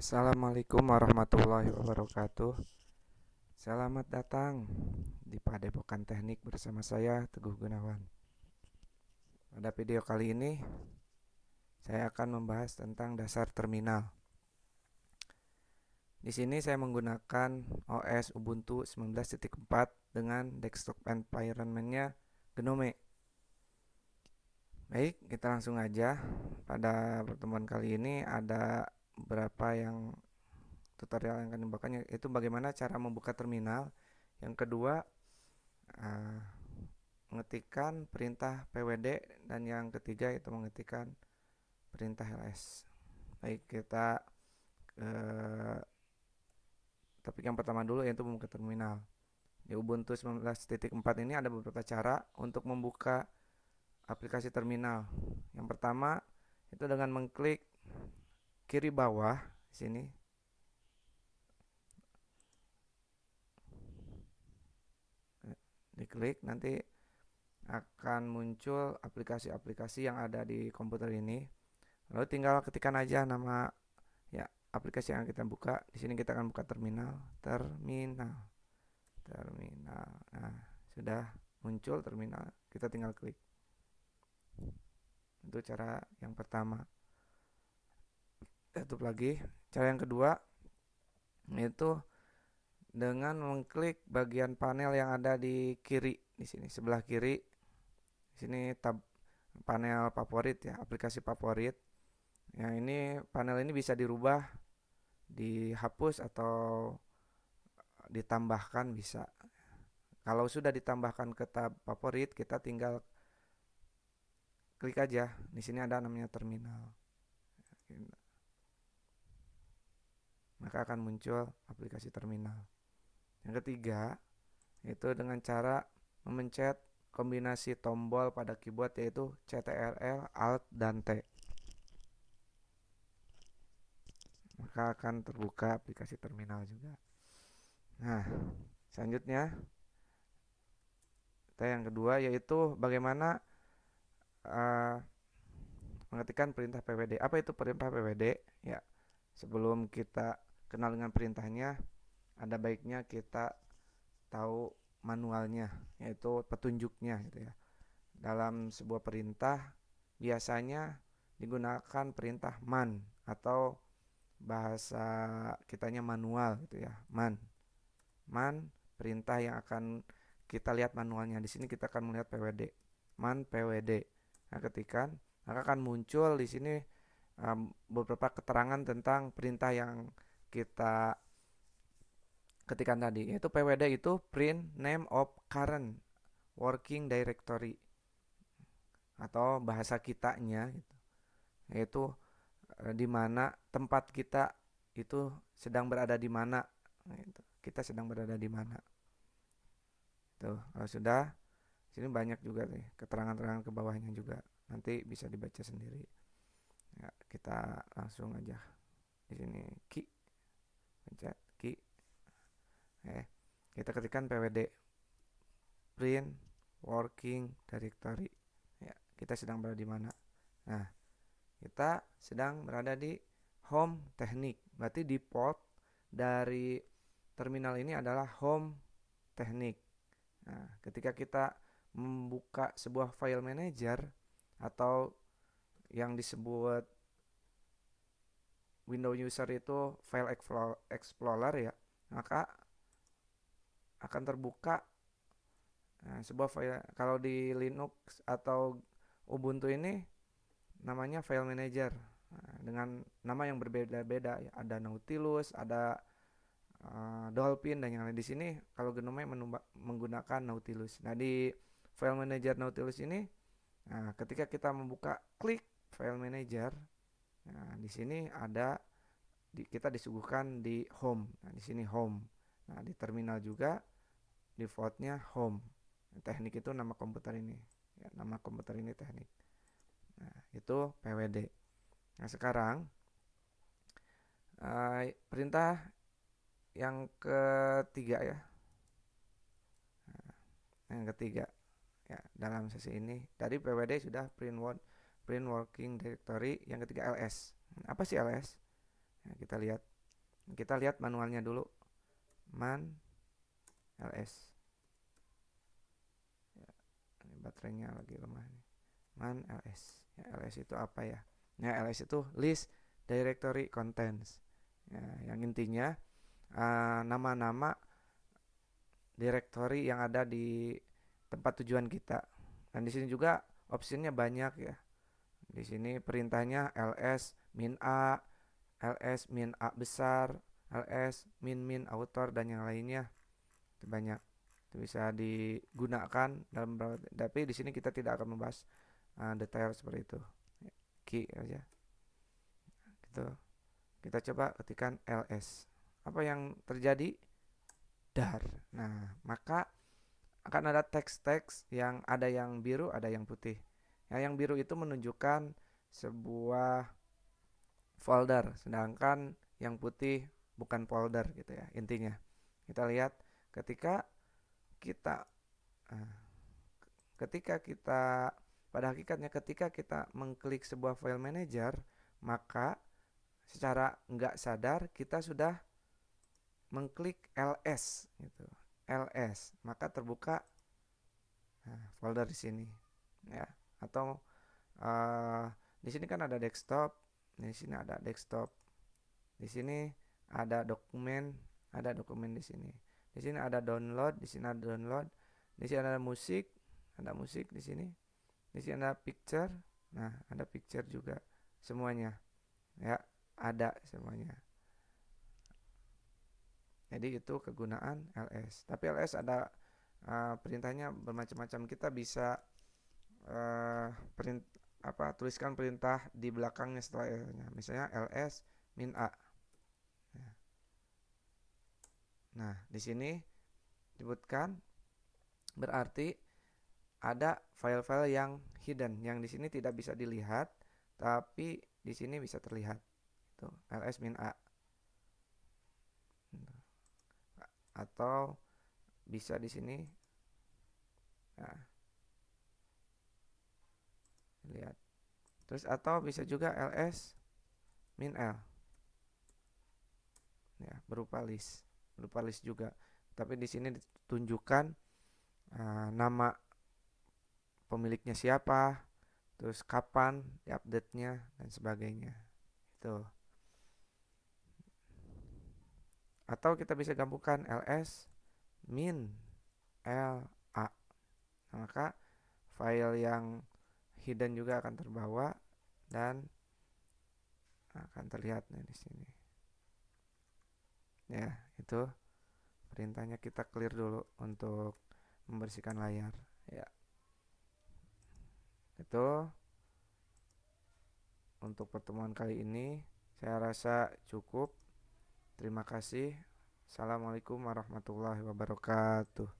Assalamualaikum warahmatullahi wabarakatuh. Selamat datang di Padepokan Teknik bersama saya Teguh Gunawan. Pada video kali ini saya akan membahas tentang dasar terminal. Di sini saya menggunakan OS Ubuntu 19.4 dengan desktop environmentnya GNOME. Baik, kita langsung aja. Pada pertemuan kali ini ada berapa yang tutorial yang akan dibawakan ya, itu bagaimana cara membuka terminal yang kedua eh, mengetikkan perintah pwd dan yang ketiga itu mengetikkan perintah ls baik kita eh, ke yang pertama dulu yaitu membuka terminal di Ubuntu 19.4 ini ada beberapa cara untuk membuka aplikasi terminal yang pertama itu dengan mengklik kiri bawah sini diklik nanti akan muncul aplikasi-aplikasi yang ada di komputer ini lalu tinggal ketikkan aja nama ya aplikasi yang kita buka di sini kita akan buka terminal terminal terminal nah sudah muncul terminal kita tinggal klik itu cara yang pertama tutup lagi cara yang kedua itu dengan mengklik bagian panel yang ada di kiri di sini sebelah kiri di sini tab panel favorit ya aplikasi favorit yang ini panel ini bisa dirubah dihapus atau ditambahkan bisa kalau sudah ditambahkan ke tab favorit kita tinggal klik aja di sini ada namanya terminal maka akan muncul aplikasi terminal. Yang ketiga, yaitu dengan cara memencet kombinasi tombol pada keyboard yaitu CTRL, Alt, dan T. Maka akan terbuka aplikasi terminal juga. Nah, selanjutnya kita yang kedua yaitu bagaimana uh, eh, mengetikkan perintah PWD. Apa itu perintah PWD? Ya, sebelum kita kenal dengan perintahnya, ada baiknya kita tahu manualnya, yaitu petunjuknya gitu ya. Dalam sebuah perintah biasanya digunakan perintah man atau bahasa kitanya manual gitu ya, man. Man perintah yang akan kita lihat manualnya. Di sini kita akan melihat PWD. Man PWD. Nah, ketikan maka akan muncul di sini um, beberapa keterangan tentang perintah yang kita ketikan tadi yaitu PWD itu print name of current working directory atau bahasa kitanya gitu. yaitu eh, di mana tempat kita itu sedang berada di mana gitu. kita sedang berada di mana tuh kalau sudah sini banyak juga nih keterangan-keterangan ke bawahnya juga nanti bisa dibaca sendiri ya, kita langsung aja di sini key pencet key oke kita ketikkan pwd print working directory ya kita sedang berada di mana nah kita sedang berada di home teknik berarti di port dari terminal ini adalah home teknik nah ketika kita membuka sebuah file manager atau yang disebut window user itu file explorer ya maka akan terbuka nah, sebuah file kalau di Linux atau Ubuntu ini namanya file manager nah, dengan nama yang berbeda-beda ya ada Nautilus ada uh, Dolphin dan yang lain di sini kalau Gnome menggunakan Nautilus nah di file manager Nautilus ini nah, ketika kita membuka klik file manager Nah, di sini ada di, kita disuguhkan di home. Nah, di sini home. Nah, di terminal juga defaultnya home. Nah, teknik itu nama komputer ini. Ya, nama komputer ini teknik. Nah, itu PWD. Nah, sekarang uh, perintah yang ketiga ya. Nah, yang ketiga ya dalam sesi ini dari PWD sudah print word print working directory, yang ketiga ls. Apa sih ls? Nah, ya, kita lihat. Kita lihat manualnya dulu. Man ls. Ya, ini baterainya lagi lemah Man ls. Ya, ls itu apa ya? Ya, ls itu list directory contents. Ya, yang intinya eh, nama-nama uh, directory yang ada di tempat tujuan kita. Dan di sini juga opsinya banyak ya. Di sini perintahnya ls min a, ls min a besar, ls min min autor dan yang lainnya. Itu banyak. Itu bisa digunakan dalam tapi di sini kita tidak akan membahas uh, detail seperti itu. Ki aja. Gitu. Kita coba ketikan ls. Apa yang terjadi? Dar. Nah, maka akan ada teks-teks yang ada yang biru, ada yang putih. Nah, yang biru itu menunjukkan sebuah folder, sedangkan yang putih bukan folder gitu ya intinya. Kita lihat ketika kita eh, ketika kita pada hakikatnya ketika kita mengklik sebuah file manager, maka secara nggak sadar kita sudah mengklik ls gitu. LS, maka terbuka eh, folder di sini ya atau uh, di sini kan ada desktop di sini ada desktop di sini ada dokumen ada dokumen di sini di sini ada download di sini ada download di sini ada musik ada musik di sini di sini ada picture nah ada picture juga semuanya ya ada semuanya jadi itu kegunaan ls tapi ls ada uh, perintahnya bermacam-macam kita bisa uh, eh, print apa tuliskan perintah di belakangnya setelah l Misalnya ls min a. Ya. Nah, di sini disebutkan berarti ada file-file yang hidden yang di sini tidak bisa dilihat tapi di sini bisa terlihat. Itu ls min a. Atau bisa di sini nah lihat terus atau bisa juga ls min l ya berupa list berupa list juga tapi di sini ditunjukkan uh, nama pemiliknya siapa terus kapan update nya dan sebagainya itu atau kita bisa gabungkan ls min l a nah, maka file yang hidden juga akan terbawa dan akan terlihat nih di sini. Ya, itu perintahnya kita clear dulu untuk membersihkan layar, ya. Itu untuk pertemuan kali ini saya rasa cukup. Terima kasih. Assalamualaikum warahmatullahi wabarakatuh.